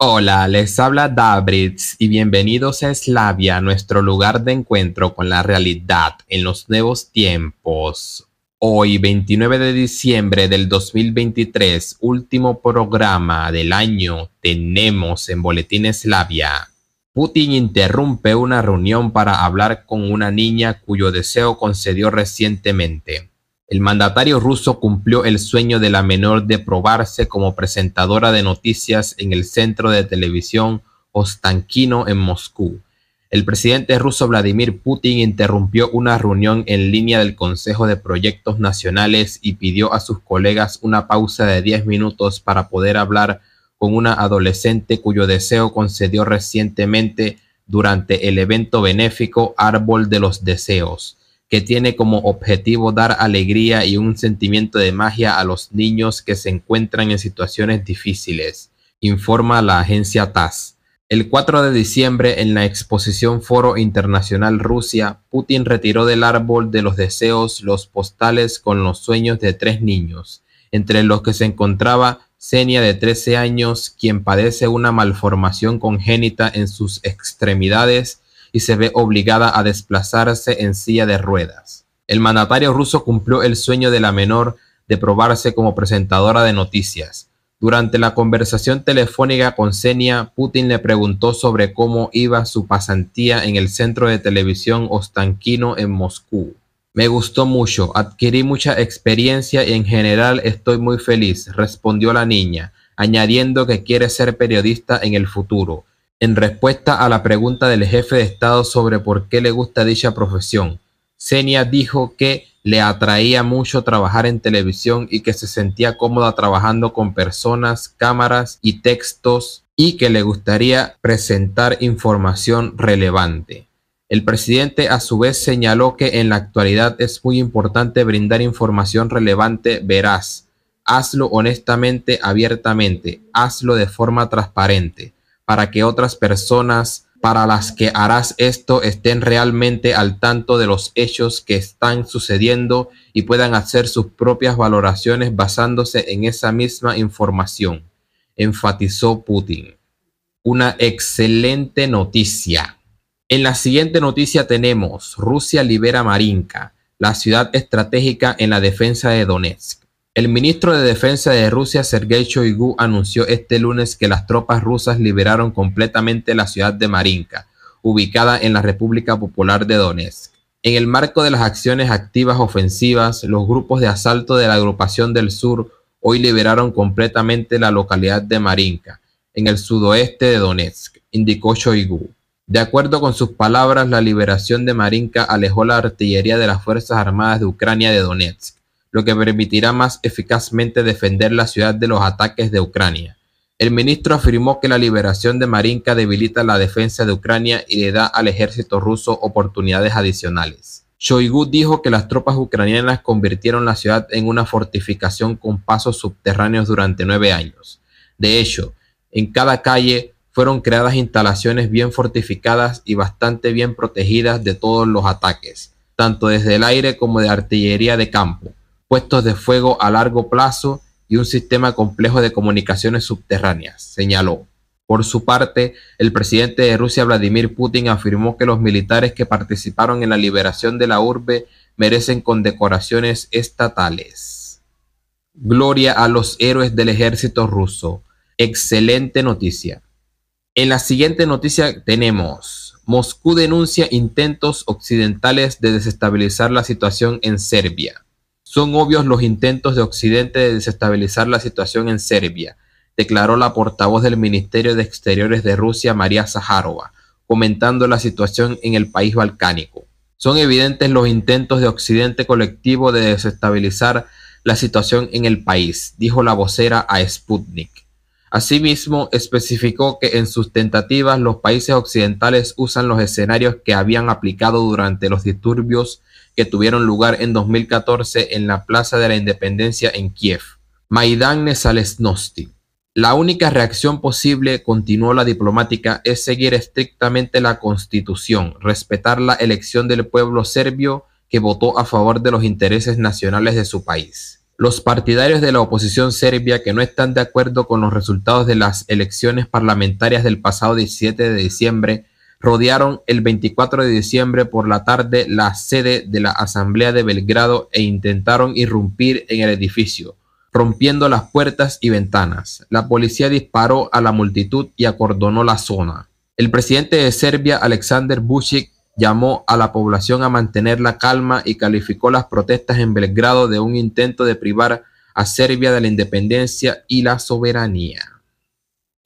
Hola, les habla Dabritz y bienvenidos a Eslavia, nuestro lugar de encuentro con la realidad en los nuevos tiempos. Hoy, 29 de diciembre del 2023, último programa del año, tenemos en Boletín Eslavia. Putin interrumpe una reunión para hablar con una niña cuyo deseo concedió recientemente. El mandatario ruso cumplió el sueño de la menor de probarse como presentadora de noticias en el centro de televisión Ostankino en Moscú. El presidente ruso Vladimir Putin interrumpió una reunión en línea del Consejo de Proyectos Nacionales y pidió a sus colegas una pausa de 10 minutos para poder hablar con una adolescente cuyo deseo concedió recientemente durante el evento benéfico Árbol de los Deseos que tiene como objetivo dar alegría y un sentimiento de magia a los niños que se encuentran en situaciones difíciles, informa la agencia TASS. El 4 de diciembre, en la exposición Foro Internacional Rusia, Putin retiró del árbol de los deseos los postales con los sueños de tres niños, entre los que se encontraba Xenia de 13 años, quien padece una malformación congénita en sus extremidades y se ve obligada a desplazarse en silla de ruedas. El mandatario ruso cumplió el sueño de la menor de probarse como presentadora de noticias. Durante la conversación telefónica con Senia, Putin le preguntó sobre cómo iba su pasantía en el centro de televisión Ostankino en Moscú. Me gustó mucho, adquirí mucha experiencia y en general estoy muy feliz, respondió la niña, añadiendo que quiere ser periodista en el futuro en respuesta a la pregunta del jefe de Estado sobre por qué le gusta dicha profesión. Senia dijo que le atraía mucho trabajar en televisión y que se sentía cómoda trabajando con personas, cámaras y textos y que le gustaría presentar información relevante. El presidente a su vez señaló que en la actualidad es muy importante brindar información relevante veraz. Hazlo honestamente, abiertamente, hazlo de forma transparente para que otras personas para las que harás esto estén realmente al tanto de los hechos que están sucediendo y puedan hacer sus propias valoraciones basándose en esa misma información, enfatizó Putin. Una excelente noticia. En la siguiente noticia tenemos Rusia libera Marinka, la ciudad estratégica en la defensa de Donetsk. El ministro de Defensa de Rusia, Sergei Shoigu, anunció este lunes que las tropas rusas liberaron completamente la ciudad de Marinka, ubicada en la República Popular de Donetsk. En el marco de las acciones activas ofensivas, los grupos de asalto de la agrupación del sur hoy liberaron completamente la localidad de Marinka, en el sudoeste de Donetsk, indicó Shoigu. De acuerdo con sus palabras, la liberación de Marinka alejó la artillería de las Fuerzas Armadas de Ucrania de Donetsk lo que permitirá más eficazmente defender la ciudad de los ataques de Ucrania. El ministro afirmó que la liberación de Marinka debilita la defensa de Ucrania y le da al ejército ruso oportunidades adicionales. Shoigu dijo que las tropas ucranianas convirtieron la ciudad en una fortificación con pasos subterráneos durante nueve años. De hecho, en cada calle fueron creadas instalaciones bien fortificadas y bastante bien protegidas de todos los ataques, tanto desde el aire como de artillería de campo puestos de fuego a largo plazo y un sistema complejo de comunicaciones subterráneas, señaló. Por su parte, el presidente de Rusia, Vladimir Putin, afirmó que los militares que participaron en la liberación de la urbe merecen condecoraciones estatales. Gloria a los héroes del ejército ruso. Excelente noticia. En la siguiente noticia tenemos, Moscú denuncia intentos occidentales de desestabilizar la situación en Serbia. Son obvios los intentos de Occidente de desestabilizar la situación en Serbia, declaró la portavoz del Ministerio de Exteriores de Rusia, María Zaharova, comentando la situación en el país balcánico. Son evidentes los intentos de Occidente colectivo de desestabilizar la situación en el país, dijo la vocera a Sputnik. Asimismo, especificó que en sus tentativas los países occidentales usan los escenarios que habían aplicado durante los disturbios que tuvieron lugar en 2014 en la Plaza de la Independencia en Kiev. Maidán Nesalesnosti. La única reacción posible, continuó la diplomática, es seguir estrictamente la constitución, respetar la elección del pueblo serbio que votó a favor de los intereses nacionales de su país. Los partidarios de la oposición serbia que no están de acuerdo con los resultados de las elecciones parlamentarias del pasado 17 de diciembre rodearon el 24 de diciembre por la tarde la sede de la Asamblea de Belgrado e intentaron irrumpir en el edificio, rompiendo las puertas y ventanas. La policía disparó a la multitud y acordonó la zona. El presidente de Serbia, Alexander Vučić, llamó a la población a mantener la calma y calificó las protestas en Belgrado de un intento de privar a Serbia de la independencia y la soberanía.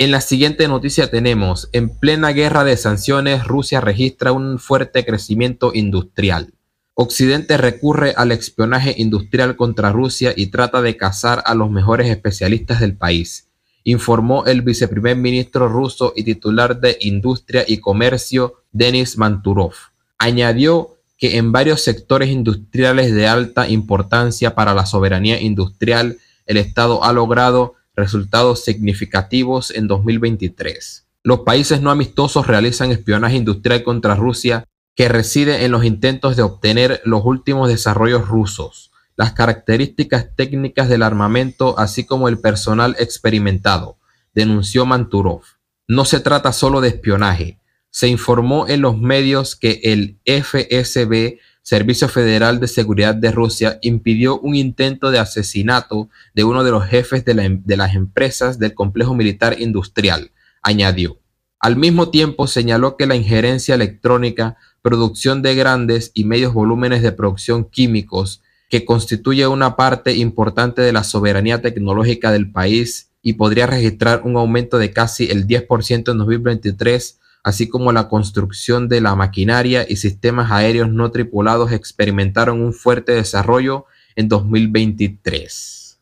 En la siguiente noticia tenemos, en plena guerra de sanciones, Rusia registra un fuerte crecimiento industrial. Occidente recurre al espionaje industrial contra Rusia y trata de cazar a los mejores especialistas del país, informó el viceprimer ministro ruso y titular de Industria y Comercio, Denis Manturov. Añadió que en varios sectores industriales de alta importancia para la soberanía industrial, el Estado ha logrado resultados significativos en 2023. Los países no amistosos realizan espionaje industrial contra Rusia que reside en los intentos de obtener los últimos desarrollos rusos, las características técnicas del armamento, así como el personal experimentado, denunció Manturov. No se trata solo de espionaje. Se informó en los medios que el FSB Servicio Federal de Seguridad de Rusia impidió un intento de asesinato de uno de los jefes em-, de, las empresas del complejo militar industrial, añadió. Al mismo tiempo señaló que la injerencia electrónica, producción de grandes y medios volúmenes de producción químicos, que constituye una parte importante de la soberanía tecnológica del país y podría registrar un aumento de casi el 10% en 2023, así como la construcción de la maquinaria y sistemas aéreos no tripulados experimentaron un fuerte desarrollo en 2023.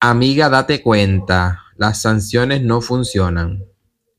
Amiga, date cuenta, las sanciones no funcionan.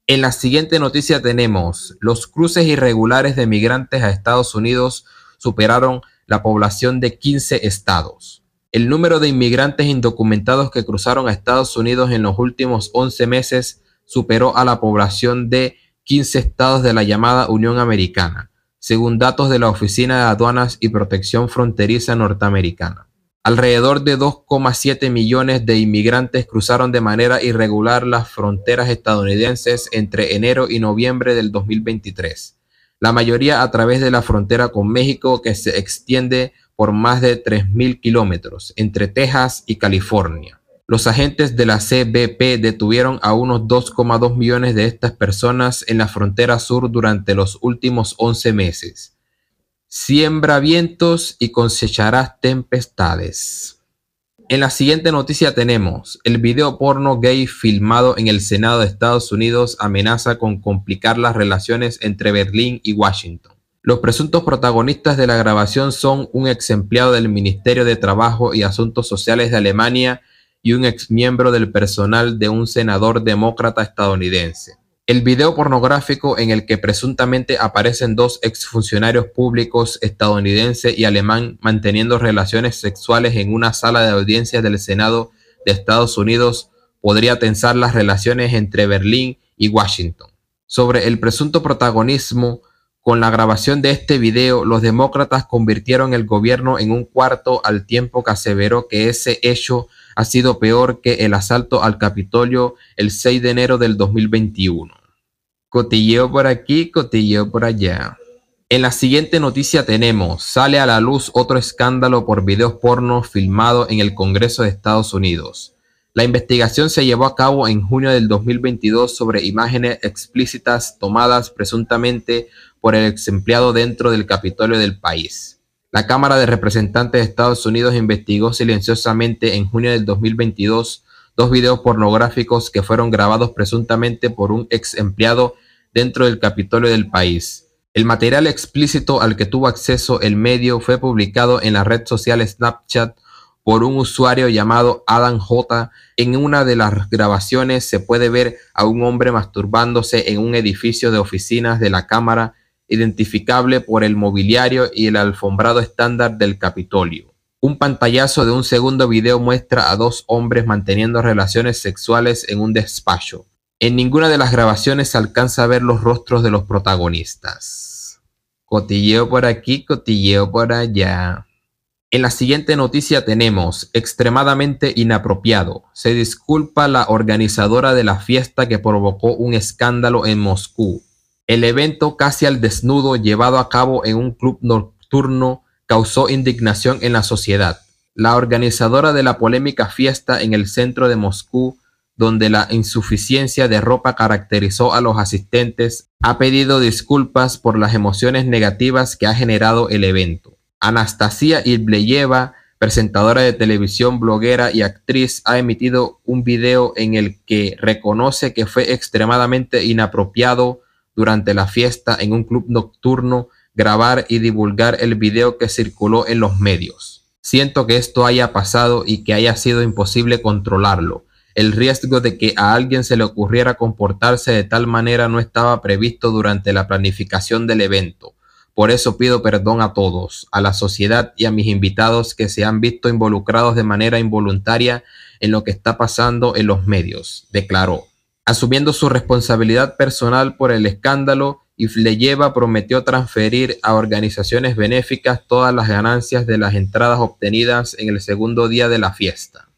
En la siguiente noticia tenemos, los cruces irregulares de migrantes a Estados Unidos superaron la población de 15 estados. El número de inmigrantes indocumentados que cruzaron a Estados Unidos en los últimos 11 meses superó a la población de 15 estados de la llamada Unión Americana, según datos de la Oficina de Aduanas y Protección Fronteriza Norteamericana. Alrededor de 2,7 millones de inmigrantes cruzaron de manera irregular las fronteras estadounidenses entre enero y noviembre del 2023, la mayoría a través de la frontera con México que se extiende por más de 3.000 kilómetros entre Texas y California. Los agentes de la CBP detuvieron a unos 2,2 millones de estas personas en la frontera sur durante los últimos 11 meses. Siembra vientos y cosecharás tempestades. En la siguiente noticia tenemos, el video porno gay filmado en el Senado de Estados Unidos amenaza con complicar las relaciones entre Berlín y Washington. Los presuntos protagonistas de la grabación son un ex empleado del Ministerio de Trabajo y Asuntos Sociales de Alemania y un ex miembro del personal de un senador demócrata estadounidense. El video pornográfico en el que presuntamente aparecen dos ex funcionarios públicos estadounidense y alemán manteniendo relaciones sexuales en una sala de audiencias del Senado de Estados Unidos podría tensar las relaciones entre Berlín y Washington. Sobre el presunto protagonismo, con la grabación de este video, los demócratas convirtieron el gobierno en un cuarto al tiempo que aseveró que ese hecho ha sido peor que el asalto al Capitolio el 6 de enero del 2021. Cotilleo por aquí, cotilleo por allá. En la siguiente noticia tenemos, sale a la luz otro escándalo por videos porno filmado en el Congreso de Estados Unidos. La investigación se llevó a cabo en junio del 2022 sobre imágenes explícitas tomadas presuntamente por el ex empleado dentro del Capitolio del país. La Cámara de Representantes de Estados Unidos investigó silenciosamente en junio del 2022 dos videos pornográficos que fueron grabados presuntamente por un ex empleado dentro del Capitolio del país. El material explícito al que tuvo acceso el medio fue publicado en la red social Snapchat por un usuario llamado Adam J. En una de las grabaciones se puede ver a un hombre masturbándose en un edificio de oficinas de la Cámara identificable por el mobiliario y el alfombrado estándar del Capitolio. Un pantallazo de un segundo video muestra a dos hombres manteniendo relaciones sexuales en un despacho. En ninguna de las grabaciones se alcanza a ver los rostros de los protagonistas. Cotilleo por aquí, cotilleo por allá. En la siguiente noticia tenemos, extremadamente inapropiado, se disculpa la organizadora de la fiesta que provocó un escándalo en Moscú. El evento casi al desnudo llevado a cabo en un club nocturno causó indignación en la sociedad. La organizadora de la polémica fiesta en el centro de Moscú, donde la insuficiencia de ropa caracterizó a los asistentes, ha pedido disculpas por las emociones negativas que ha generado el evento. Anastasia Ibleyeva, presentadora de televisión, bloguera y actriz, ha emitido un video en el que reconoce que fue extremadamente inapropiado durante la fiesta en un club nocturno, grabar y divulgar el video que circuló en los medios. Siento que esto haya pasado y que haya sido imposible controlarlo. El riesgo de que a alguien se le ocurriera comportarse de tal manera no estaba previsto durante la planificación del evento. Por eso pido perdón a todos, a la sociedad y a mis invitados que se han visto involucrados de manera involuntaria en lo que está pasando en los medios, declaró. Asumiendo su responsabilidad personal por el escándalo, Ifleyeva prometió transferir a organizaciones benéficas todas las ganancias de las entradas obtenidas en el segundo día de la fiesta.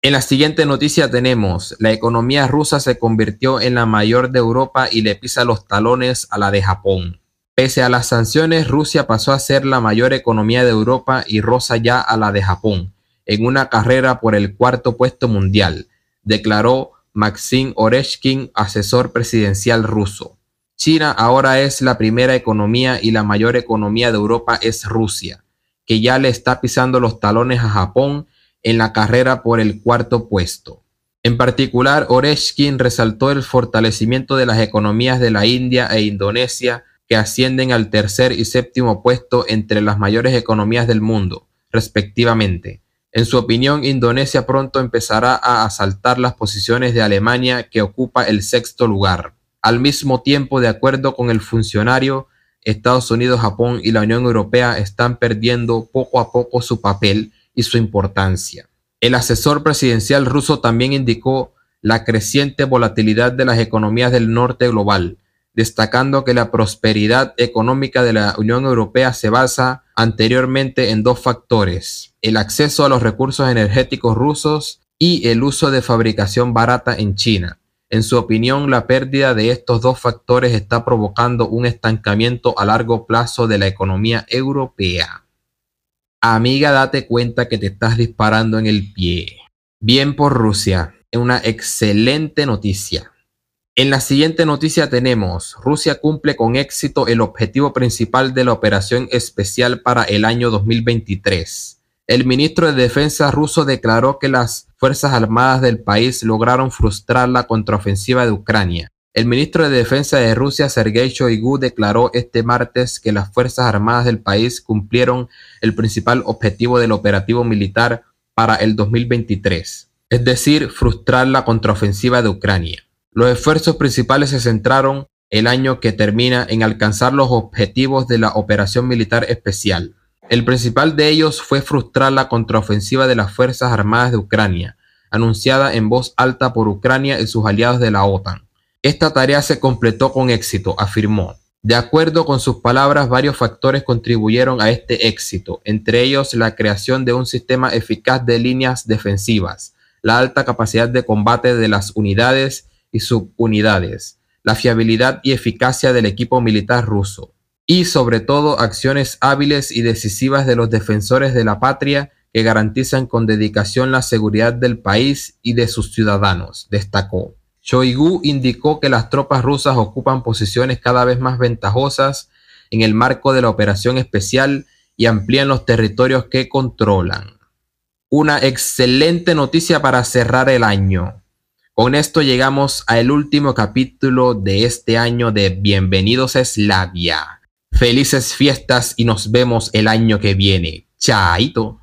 En la siguiente noticia tenemos, la economía rusa se convirtió en la mayor de Europa y le pisa los talones a la de Japón. Pese a las sanciones, Rusia pasó a ser la mayor economía de Europa y rosa ya a la de Japón, en una carrera por el cuarto puesto mundial, declaró Maxim Oreshkin, asesor presidencial ruso. China ahora es la primera economía y la mayor economía de Europa es Rusia, que ya le está pisando los talones a Japón en la carrera por el cuarto puesto. En particular, Oreshkin resaltó el fortalecimiento de las economías de la India e Indonesia, que ascienden al tercer y séptimo puesto entre las mayores economías del mundo, respectivamente. En su opinión, Indonesia pronto empezará a asaltar las posiciones de Alemania, que ocupa el sexto lugar. Al mismo tiempo, de acuerdo con el funcionario, Estados Unidos, Japón y la Unión Europea están perdiendo poco a poco su papel y su importancia. El asesor presidencial ruso también indicó la creciente volatilidad de las economías del norte global destacando que la prosperidad económica de la Unión Europea se basa anteriormente en dos factores, el acceso a los recursos energéticos rusos y el uso de fabricación barata en China. En su opinión, la pérdida de estos dos factores está provocando un estancamiento a largo plazo de la economía europea. Amiga, date cuenta que te estás disparando en el pie. Bien por Rusia, es una excelente noticia. En la siguiente noticia tenemos, Rusia cumple con éxito el objetivo principal de la operación especial para el año 2023. El ministro de Defensa ruso declaró que las Fuerzas Armadas del país lograron frustrar la contraofensiva de Ucrania. El ministro de Defensa de Rusia, Sergei Shoigu, declaró este martes que las Fuerzas Armadas del país cumplieron el principal objetivo del operativo militar para el 2023, es decir, frustrar la contraofensiva de Ucrania. Los esfuerzos principales se centraron el año que termina en alcanzar los objetivos de la operación militar especial. El principal de ellos fue frustrar la contraofensiva de las Fuerzas Armadas de Ucrania, anunciada en voz alta por Ucrania y sus aliados de la OTAN. Esta tarea se completó con éxito, afirmó. De acuerdo con sus palabras, varios factores contribuyeron a este éxito, entre ellos la creación de un sistema eficaz de líneas defensivas, la alta capacidad de combate de las unidades y subunidades, la fiabilidad y eficacia del equipo militar ruso, y sobre todo acciones hábiles y decisivas de los defensores de la patria que garantizan con dedicación la seguridad del país y de sus ciudadanos, destacó. Shoigu indicó que las tropas rusas ocupan posiciones cada vez más ventajosas en el marco de la operación especial y amplían los territorios que controlan. Una excelente noticia para cerrar el año. Con esto llegamos al último capítulo de este año de Bienvenidos a Eslavia. Felices fiestas y nos vemos el año que viene. Chaito.